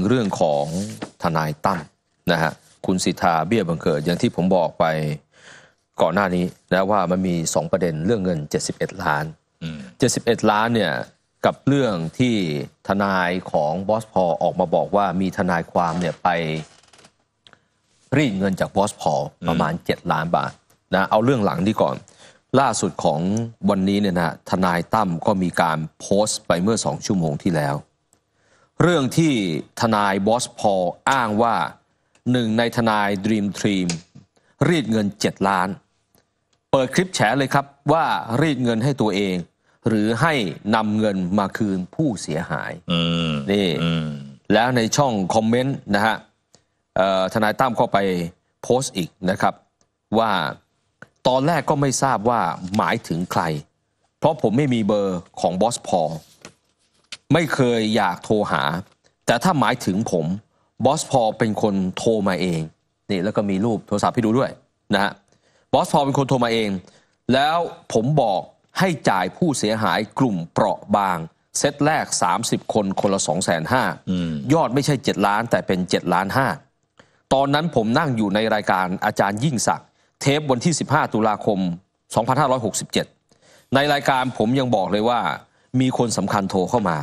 งเรื่องของทนายตั้มนะฮะคุณสิทธาเบี้ยบังเกิดอย่างที่ผมบอกไปก่อนหน้านี้นะว่ามันมี 2 ประเด็นเรื่องเงิน 71 ล้าน 71 ล้านเนี่ยกับเรื่องที่ทนายของบอสพอออกมาบอกว่ามีทนายความเนี่ยไปรีดเงินจากบอสพอประมาณ 7 ล้านบาทนะเอาเรื่องหลังดีก่อน ล่าสุดของวันนี้เนี่ยนะทนายตั้มก็มีการโพสต์ไปเมื่อ 2 ชั่วโมงที่แล้วเรื่องที่ทนายบอสพออ้างว่าหนึ่งในทนายดีมทรีม รีดเงิน 7 ล้าน เปิดคลิปแฉเลยครับว่ารีดเงินให้ตัวเอง หรือให้นำเงินมาคืนผู้เสียหายนี่แล้วในช่องคอมเมนต์นะฮะทนายตั้มเข้าไปโพสต์อีกนะครับ ว่าตอนแรกก็ไม่ทราบว่าหมายถึงใคร เพราะผมไม่มีเบอร์ของบอสพอไม่เคยอยากโทรหา แต่ถ้าหมายถึงผมบอสพอเป็นคนโทรมาเอง นี่ แล้วก็มีรูปโทรศัพท์ให้ดูด้วยนะฮะบอสพอเป็นคนโทรมาเอง แล้วผมบอกให้จ่ายผู้เสียหายกลุ่มเปราะบาง เซตแรก 30 คนคนละ 2 5 0 0 0ายอดไม่ใช่ 7 ล้านแต่เป็น7ล้าน5ตอนนั้นผมนั่งอยู่ในรายการอาจารย์ยิ่งศักดิ์เทปวันที่ 15ตุลาคม 2567 ในรายการผมยังบอกเลยว่า มีคนสำคัญโทรเข้ามา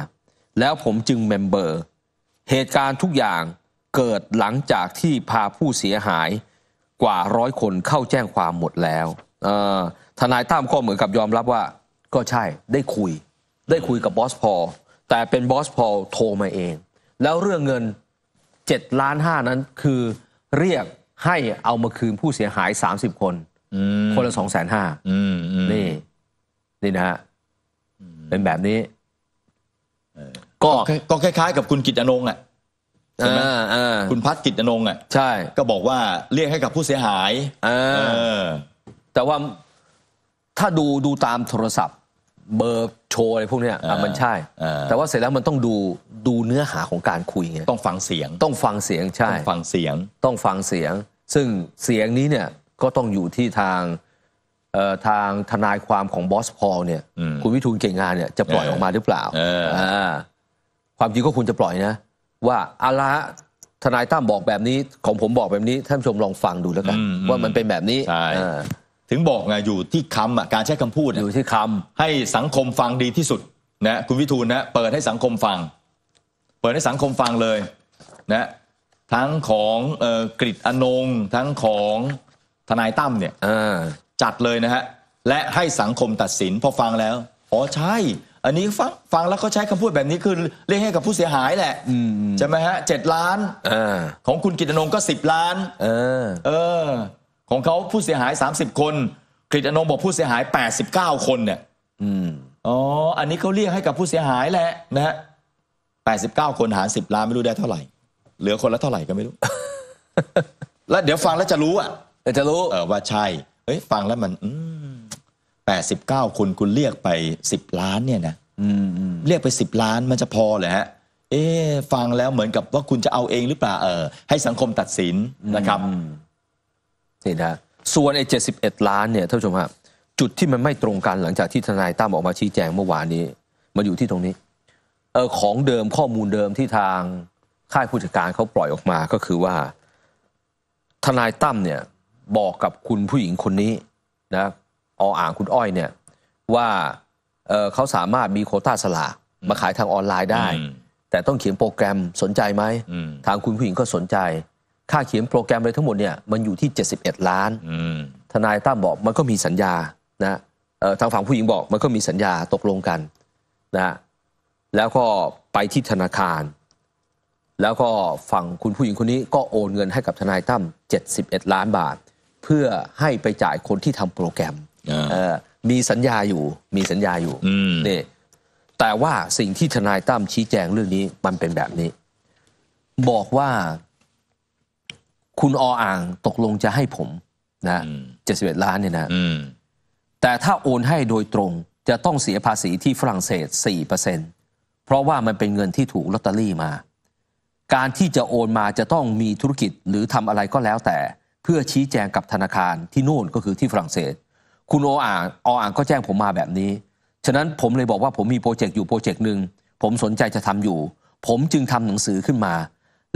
แล้วผมจึงเมมเบอร์ เหตุการณ์ทุกอย่างเกิดหลังจากที่พาผู้เสียหายกว่าร้อยคนเข้าแจ้งความหมดแล้วทนายตั้มก็เหมือนกับยอมรับว่า ก็ใช่ได้คุย ได้คุยกับบอสพอลแต่เป็นบอสพอลโทรมาเอง แล้วเรื่องเงิน7ล้านห้านั้นคือเรียกให้เอามาคืนผู้เสียหาย 30 คน คนละสองแสนห้านี่ นี่นะฮะเป็นแบบนี้ก็ก็คล้าย ๆกับคุณกิตอนงอ่ะไหมคุณพัฒกิตอนงอ่ะใช่ก็บอกว่าเรียกให้กับผู้เสียหายอแต่ว่าถ้าดูดูตามโทรศัพท์ เบอร์โชว์อะไรพวกเนี้ยมันใช่แต่ว่าเสร็จแล้วมันต้องดูดูเนื้อหาของการคุยไงต้องฟังเสียงต้องฟังเสียงใช่ต้องฟังเสียงต้องฟังเสียง ซึ่งเสียงนี้เนี่ยก็ต้องอยู่ที่ทางทางทนายความของบอสพอลเนี่ย คุณวิทูลเก่งงานเนี่ยจะปล่อยออกมาหรือเปล่าความจริงก็ควรจะปล่อยนะ ว่าอาละทนายตั้มบอกแบบนี้ ของผมบอกแบบนี้ท่านชมลองฟังดูแล้วกันว่ามันเป็นแบบนี้ถึงบอกไงอยู่ที่คำอ่ะการใช้คำพูดอยู่ที่คำให้สังคมฟังดีที่สุดนะคุณวิทูลนะเปิดให้สังคมฟัง เปิดให้สังคมฟังเลยนะทั้งของกริอนงทั้งของทนายตั้มเนี่ยจัดเลยนะฮะ และให้สังคมตัดสินพอฟังแล้วอ๋อใช่อันนี้ฟังฟังแล้วเขาใช้คำพูดแบบนี้คือเรียกให้กับผู้เสียหายแหละใช่ไหมฮะเจ็ดล้านของคุณกิตนงก็สิบล้านเออ ของเขาผู้เสียหายสามสิบคนกิตนงบอกผู้เสียหายแปดสิบเก้าคนเนี่ยอ๋ออันนี้เขาเรียกให้กับผู้เสียหายแหละนะฮะแปดสิบเก้าคนหารสิบล้านไม่รู้ได้เท่าไหร่ เหลือคนละเท่าไหร่ก็ไม่รู้ แล้วเดี๋ยวฟังแล้วจะรู้อ่ะจะรู้เออว่าใช่ เอ้ยฟังแล้วมันอื89 คนคุณเรียกไปสิบล้าน เนี่ยนะเรียกไปสิบล้านมันจะพอเหรอฮะเอ๊ฟังแล้วเหมือนกับว่าคุณจะเอาเองหรือเปล่าเออให้ สังคมตัดสินนะครับนี่นะส่วนไอ้เเจ็ดสิบอ็ดล้าน เนี่ยท่านผู้ชมครับจุดที่มันไม่ตรงกันหลังจากที่ทนายตั้มออกมาชี้แจงเมื่อวานนี้มาอยู่ที่ตรงนี้เออของเดิมข้อมูลเดิมที่ทางค่ายผู้จัดการเขาปล่อยออกมา ก็คือว่า ทนายตั้มเนี่ย บอกกับคุณผู้หญิงคนนี้ นะออ่างคุณอ้อยเนี่ยว่าเเขาสามารถมีโคต้าสลากมาขายทางออนไลน์ได้ แต่ต้องเขียนโปรแกรมสนใจไหม ทางคุณผู้หญิงก็สนใจ ค่าเขียนโปรแกรมเลยทั้งหมดเนี่ยมันอยู่ที่ 71 ล้านทนายตั้มบอกมันก็มีสัญญานะทางฝั่งผู้หญิงบอก มันก็มีสัญญาตกลงกันนะแล้วก็ไปที่ธนาคาร แล้วก็ฝั่งคุณผู้หญิงคนนี้ ก็โอนเงินให้กับทนายตั้ม71 ล้านบาท เพื่อให้ไปจ่ายคนที่ทำโปรแกรมมีสัญญาอยู่ มีสัญญาอยู่นี่แต่ว่าสิ่งที่ทนายตั้มชี้แจงเรื่องนี้ มันเป็นแบบนี้ บอกว่า คุณออ่างตกลงจะให้ผมนะเจ็ดสิบเอ็ดล้านเนี่ยนะแต่ถ้าโอนให้โดยตรง จะต้องเสียภาษีที่ฝรั่งเศสสี่เปอร์เซ็นเพราะว่ามันเป็นเงินที่ถูกลอตเตอรี่มา การที่จะโอนมาจะต้องมีธุรกิจหรือทำอะไรก็แล้วแต่ เพื่อชี้แจงกับธนาคารที่นู่นก็คือที่ฝรั่งเศสคุณโออ่างออ่างก็แจ้งผมมาแบบนี้ ฉะนั้นผมเลยบอกว่าผมมีโปรเจกต์ อยู่โปรเจกต์หนึ่งผมสนใจจะทำอยู่ ผมจึงทำหนังสือขึ้นมา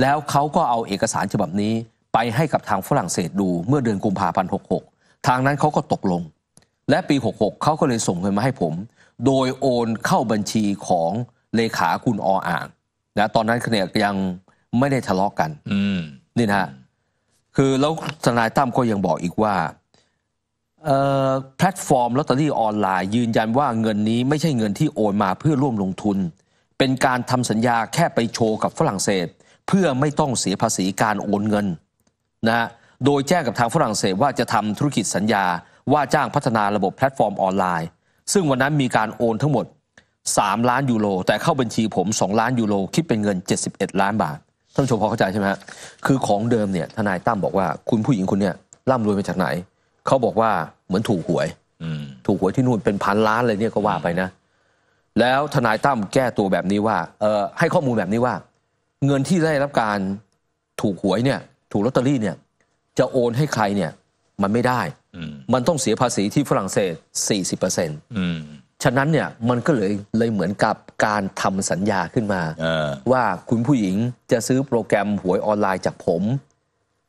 แล้วเขาก็เอาเอกสารฉบับนี้ ไปให้กับทางฝรั่งเศสดูเมื่อเดือนกุมภาพันธ์66 ทางนั้นเขาก็ตกลง และปี 66 เขาก็เลยส่งเงินมาให้ผม โดยโอนเข้าบัญชีของเลขาคุณออ่างนะ ตอนนั้นเนี่ยยังไม่ได้ทะเลาะกกันนี่นะ คือแล้วทนายตั้มก็ยังบอกอีกว่าแพลตฟอร์มลอตเตอรี่ออนไลน์ ยืนยันว่าเงินนี้ไม่ใช่เงินที่โอนมาเพื่อร่วมลงทุน เป็นการทำสัญญาแค่ไปโชว์กับฝรั่งเศส เพื่อไม่ต้องเสียภาษีการโอนเงินนะฮะโดยแจ้งกับทางฝรั่งเศสว่าจะทำธุรกิจสัญญาว่าจ้างพัฒนาระบบแพลตฟอร์มออนไลน์ ซึ่งวันนั้นมีการโอนทั้งหมด 3 ล้านยูโรแต่เข้าบัญชีผม 2 ล้านยูโรคิดเป็นเงิน 71 ล้านบาทท่านผู้ชมพอเข้าใจใช่ไหมฮะคือของเดิมเนี่ยทนายตั้มบอกว่าคุณผู้หญิงคุณเนี่ยร่ำรวยมาจากไหนเขาบอกว่าเหมือนถูกหวยถูกหวยที่นู่นเป็นพันล้านเลยเนี่ยก็ว่าไปนะแล้วทนายตั้มแก้ตัวแบบนี้ว่าเออให้ข้อมูลแบบนี้ว่า เงินที่ได้รับการถูกหวยเนี่ยถูกลอตเตอรี่เนี่ย จะโอนให้ใครเนี่ย มันไม่ได้มันต้องเสียภาษีที่ฝรั่งเศส40เปอร์เซ็นต์ฉะนั้นเนี่ยมันก็เลยเลยเหมือนกับการทำสัญญาขึ้นมาว่าคุณผู้หญิงจะซื้อโปรแกรมหวยออนไลน์จากผม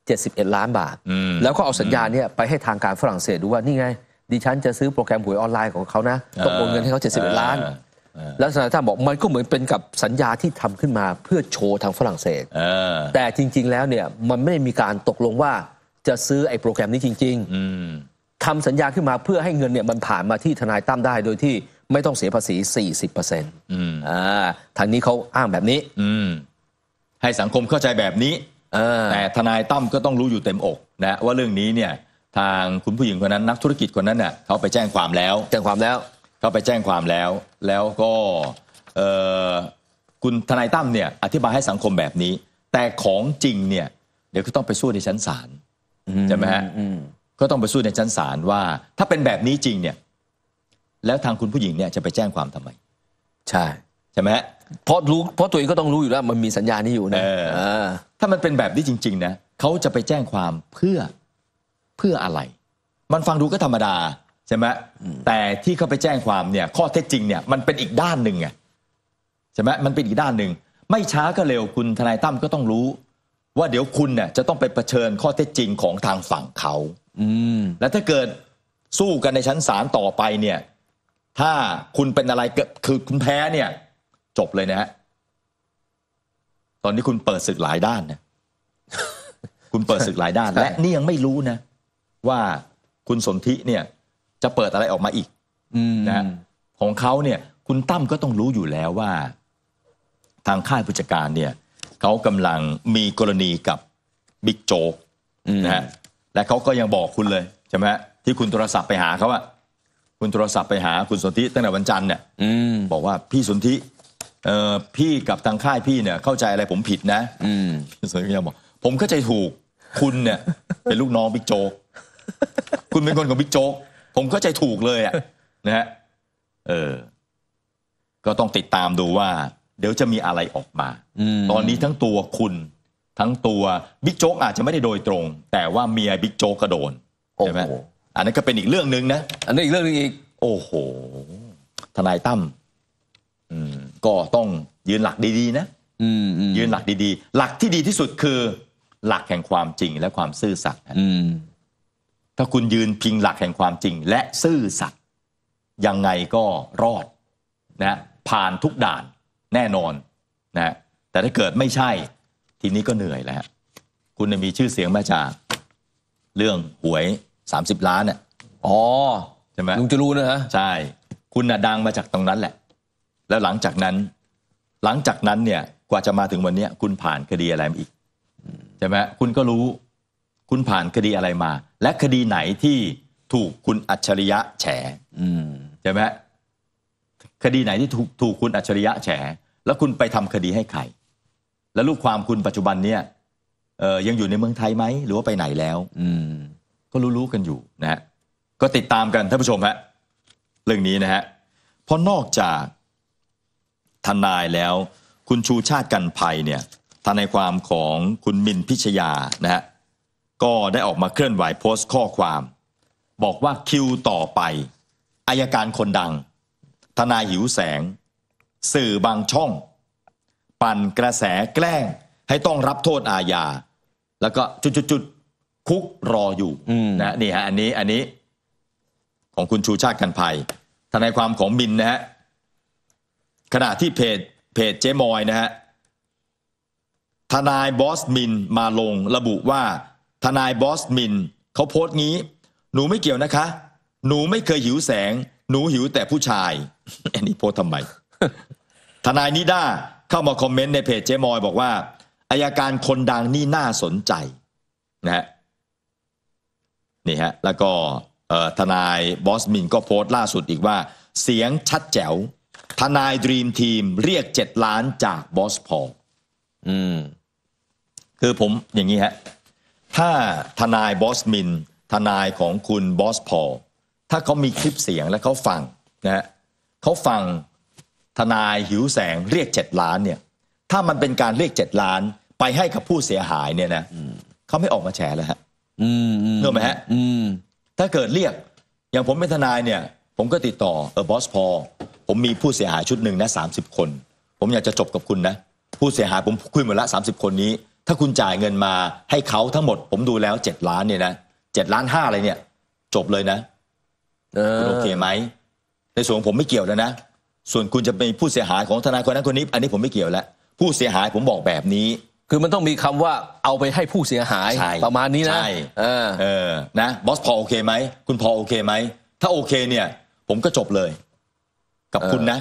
71 ล้านบาท แล้วก็เอาสัญญาเนี่ยไปให้ทางการฝรั่งเศสดูว่านี่ไงดิฉันจะซื้อโปรแกรมหวยออนไลน์ของเขานะต้องโอนเงินให้เขา71 ล้านแล้วสนายาบอกมันก็เหมือนเป็นกับสัญญาที่ทำขึ้นมาเพื่อโชว์ทางฝรั่งเศสแต่จริง ๆแล้วเนี่ยมันไม่ได้มีการตกลงว่าจะซื้อไอ้โปรแกรมนี้จริงๆทำสัญญาขึ้นมาเพื่อให้เงินเนี่ยมันผ่านมาที่ทนายตั้มได้โดยที่ไม่ต้องเสียภาษี 40%อต์ทางนี้เขาอ้างแบบนี้ให้สังคมเข้าใจแบบนี้แต่ทนายตั้มก็ต้องรู้อยู่เต็มอกนะว่าเรื่องนี้เนี่ย ทางคุณผู้หญิงคนนั้นนักธุรกิจคนนั้นเน่ยเขาไปแจ้งความแล้ว แจ้งความแล้วเขาไปแจ้งความแล้ว แล้วก็คุณทนายตั้มเนี่ย อธิบายให้สังคมแบบนี้ แต่ของจริงเนี่ย เดี๋ยวก็ต้องไปสู้ในชั้นศาลใช่ไหมฮะก็ต้องไปสู้ในชั้นศาลว่าถ้าเป็นแบบนี้จริงเนี่ย แล้วทางคุณผู้หญิงเนี่ยจะไปแจ้งความทำไม ใช่ใช่ไหมฮะเพราะรู้ เพราะตัวเองก็ต้องรู้อยู่แล้วมันมีสัญญานี้อยู่นะถ้ามันเป็นแบบนี้จริงๆนะเขาจะไปแจ้งความเพื่อเพื่ออะไร มันฟังดูก็ธรรมดาใช่ไหมแต่ที่เขาไปแจ้งความเนี่ย ข้อเท็จจริงเนี่ยมันเป็นอีกด้านหนึ่งไงใช่ไหมมันเป็นอีกด้านหนึ่งไม่ช้าก็เร็วคุณทนายตั้มก็ต้องรู้ ว่าเดี๋ยวคุณเนี่ยจะต้องไปเผชิญข้อเท็จจริงของทางฝั่งเขาอืและถ้าเกิดสู้กันในชั้นศาลต่อไปเนี่ย ถ้าคุณเป็นอะไรเกิดคือคุณแพ้เนี่ย จบเลยนะฮะตอนนี้คุณเปิดศึกหลายด้าน นะ คุณเปิดศึกหลายด้าน และ นี่ยังไม่รู้นะ ว่าคุณสนธิเนี่ยจะเปิดอะไรออกมาอีกนะของเขาเนี่ย คุณตั้มก็ต้องรู้อยู่แล้วว่า ทางค่ายผู้จัดการเนี่ยเขากำลังมีกรณีกับบิ๊กโจ๊กนะฮะและเขาก็ยังบอกคุณเลยใช่ไหมฮะที่คุณโทรศัพท์ไปหาเขาอะคุณโทรศัพท์ไปหาคุณสนธิตั้งแต่วันจันทร์เนี่ยบอกว่าพี่สนธิเออพี่กับทางค่ายพี่เนี่ยเข้าใจอะไรผมผิดนะอืมสนยาบอกผมเข้าใจถูก คุณเนี่ยเป็นลูกน้องบิ๊กโจ๊กคุณเป็นคนของบิ๊กโจ๊กผมเข้าใจถูกเลยอ่ะนะฮะเออ ก็ต้องติดตามดูว่า เดี๋ยวจะมีอะไรออกมาตอนนี้ทั้งตัวคุณ ทั้งตัวบิ๊กโจ๊กอาจจะไม่ได้โดยตรง แต่ว่าเมียบิ๊กโจ๊กกระโดนใช่ไหมอันนั้นก็เป็นอีกเรื่องหนึ่งนะอันนี้อีกเรื่องนึงอีก โอ้โหทนายตั้มอืมก็ต้องยืนหลักดีๆนะยืนหลักดี ๆ หลักที่ดีที่สุดคือ หลักแห่งความจริงและความซื่อสัตย์ถ้าคุณยืนพิงหลักแห่งความจริง และซื่อสัตย์ยังไงก็รอดนะ ผ่านทุกด่านแน่นอนนะแต่ถ้าเกิดไม่ใช่ ทีนี้ก็เหนื่อยแล้วคุณมีชื่อเสียงมาจากเรื่องหวยสสามิบล้านเนี่ยอ๋อใช่ไหมลุงจะรู้นะฮะใช่ คุณน่ะดังมาจากตรงนั้นแหละแล้วหลังจากนั้นหลังจากนั้นเนี่ยกว่าจะมาถึงวันนี้คุณผ่านคดีอะไรมาอีกใช่ไหมคุณก็รู้คุณผ่านคดีอะไรมา และคดีไหนที่ถูกคุณอัจฉริยะแฉใช่ไหมคดีไหนที่ถูกถูกคุณอัจฉริยะแฉ แล้วคุณไปทำคดีให้ใครแล้วลูกความคุณปัจจุบันเนี่ยยังอยู่ในเมืองไทยไหมหรือว่าไปไหนแล้ว อืมก็รู้ๆกันอยู่นะฮะก็ติดตามกันท่านผู้ชมฮะเรื่องนี้นะฮะเพราะนอกจากทนายแล้ว คุณชูชาติกันภัยเนี่ย ทนายความของคุณมินพิชยานะฮะก็ได้ออกมาเคลื่อนไหวโพสต์ข้อความ บอกว่าคิวต่อไปอายการคนดัง ทนายหิวแสง สื่อบางช่อง ปั่นกระแสแกล้ง ให้ต้องรับโทษอาญา แล้วก็จุดๆคุกรออยู่นะนี่ฮะอันนี้อันนี้ของคุณชูชาติกันภัย ทนายความของมินนะฮะขณะที่เพจเพจเจมอยนะฮะทนายบอสมินมาลงระบุว่า ทนายบอสมินเขาโพสต์งี้ หนูไม่เกี่ยวนะคะ หนูไม่เคยหิวแสง หนูหิวแต่ผู้ชายอันนี้โพสต์ทำไม ทนายนิด้าเข้ามาคอมเมนต์ในเพจเจมอยบอกว่าอายการคนดังนี่น่าสนใจนะฮะนี่ฮะแล้วก็ทนายบอสมินก็โพสต์ล่าสุดอีกว่า เสียงชัดแจ๋วทนายดรีมทีมเรียกเจ็ดล้านจากบอสพอลอืมคือผมอย่างนี้ฮะ ถ้าทนายบอสมิน ทนายของคุณบอสพอลถ้าเขามีคลิปเสียงและเขาฟังนะฮะเขาฟังทนายหิวแสงเรียกเจ็ดล้าน เนี่ย ถ้ามันเป็นการเรียกเจ็ดล้าน ไปให้กับผู้เสียหายเนี่ยนะเขาไม่ออกมาแฉแล้วฮะเนอะไหมฮะถ้าเกิดเรียก อย่างผมเป็นทนายเนี่ย ผมก็ติดต่อเออบอสพอผมมีผู้เสียหายชุดหนึ่งนะสาคน ผมอยากจะจบกับคุณนะผู้เสียหายผมคุยหมดละ30คนนี้ ถ้าคุณจ่ายเงินมาให้เขาทั้งหมด ผมดูแล้ว 7 ล้านเนี่ยนะเล้านห้าอะไรเนี่ย จบเลยนะโอเคไหมในส่วนของผมไม่เกี่ยวแล้วนะส่วนคุณจะเป็นผู้เสียหายของทนายคนนั้นคนนี้ อันนี้ผมไม่เกี่ยวแล้วผู้เสียหายผมบอกแบบนี้ คือมันต้องมีคำว่าเอาไปให้ผู้เสียหายประมาณนี้นะใช่เออ นะบอสพอโอเคไหมคุณพอโอเคไหมถ้าโอเคเนี่ย ผมก็จบเลยกับคุณนะ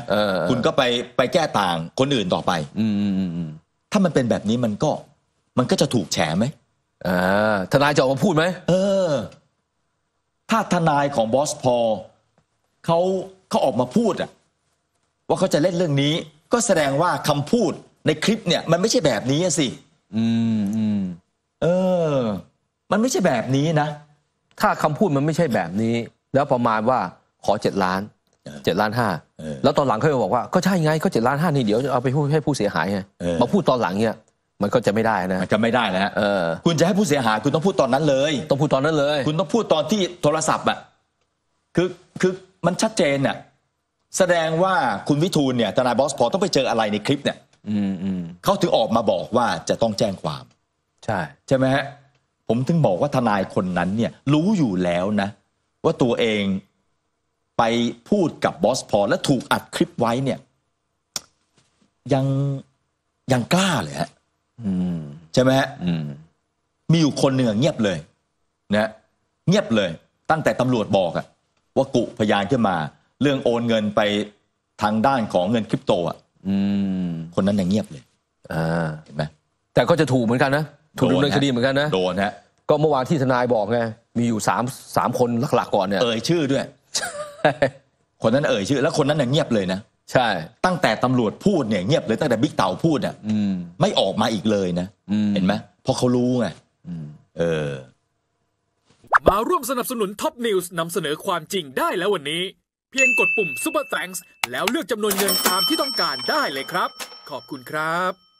คุณก็ไปไปแก้ต่างคนอื่นต่อไป อืถ้ามันเป็นแบบนี้มันก็มันก็จะถูกแฉไหมทนายจะออกมาพูดไหมเออ ถ้าทนายของบอสพอเขาเขาออกมาพูดอะว่าเขาจะเล่นเรื่องนี้ ก็แสดงว่าคำพูดในคลิปเนี่ย มันไม่ใช่แบบนี้สิอืมอืมเออ มันไม่ใช่แบบนี้นะ ถ้าคำพูดมันไม่ใช่แบบนี้ แล้วประมาณว่าขอเจ็ดล้านเจ็ดล้านห้า แล้วตอนหลังเขาบอกว่าก็ใช่ไง ก็เจ็ดล้านห้านี่เดี๋ยวเอาไปให้ผู้เสียหายไงมาพูดตอนหลังเนี่ย มันก็จะไม่ได้นะจะไม่ได้แล้วคุณจะให้ผู้เสียหาย คุณต้องพูดตอนนั้นเลย ต้องพูดตอนนั้นเลย คุณต้องพูดตอนที่โทรศัพท์อ่ะ คือคือมันชัดเจนเนี่ยแสดงว่าคุณวิทูลเนี่ยทนายบอสพอต้องไปเจออะไรในคลิปเนี่ย อืมเขาถึงออกมาบอกว่าจะต้องแจ้งความ ใช่ใช่ไหมฮะ ผมถึงบอกว่าทนายคนนั้นเนี่ย รู้อยู่แล้วนะ ว่าตัวเองไปพูดกับบอสพอและถูกอัดคลิปไว้เนี่ย ยังยังกล้าเลยฮะใช่ไหมฮะมีอยู่คนหนึ่งเงียบเลย นะ เงียบเลยตั้งแต่ตำรวจบอกอะว่ากุพยานขึ้นมา เรื่องโอนเงินไปทางด้านของเงินคริปโตอ่ะคนนั้นยังเงียบเลยเห็นไหมแต่ก็จะถูกเหมือนกันนะถูกดำเนินคดีเหมือนกันนะโดนฮะก็เมื่อวานที่ทนายบอกไงมีอยู่สามสามคนหลัก ๆ ก่อนเนี่ยเอ่ยชื่อด้วยคนนั้นเอ่ยชื่อ แล้วคนนั้นเน่ยเงียบเลยนะ ใช่ ตั้งแต่ตำรวจพูดเนี่ยเงียบเลย ตั้งแต่บิ๊กเต่าพูดเนี่ยไม่ออกมาอีกเลยนะ เห็นไหมเพราะเขารู้ไงเออมาร่วมสนับสนุนท็อปนิวส์นำเสนอความจริงได้แล้ววันนี้ เพียงกดปุ่ม s u เปอร์แ n k งแล้วเลือกจำนวนเงินตามที่ต้องการได้เลยครับ ขอบคุณครับ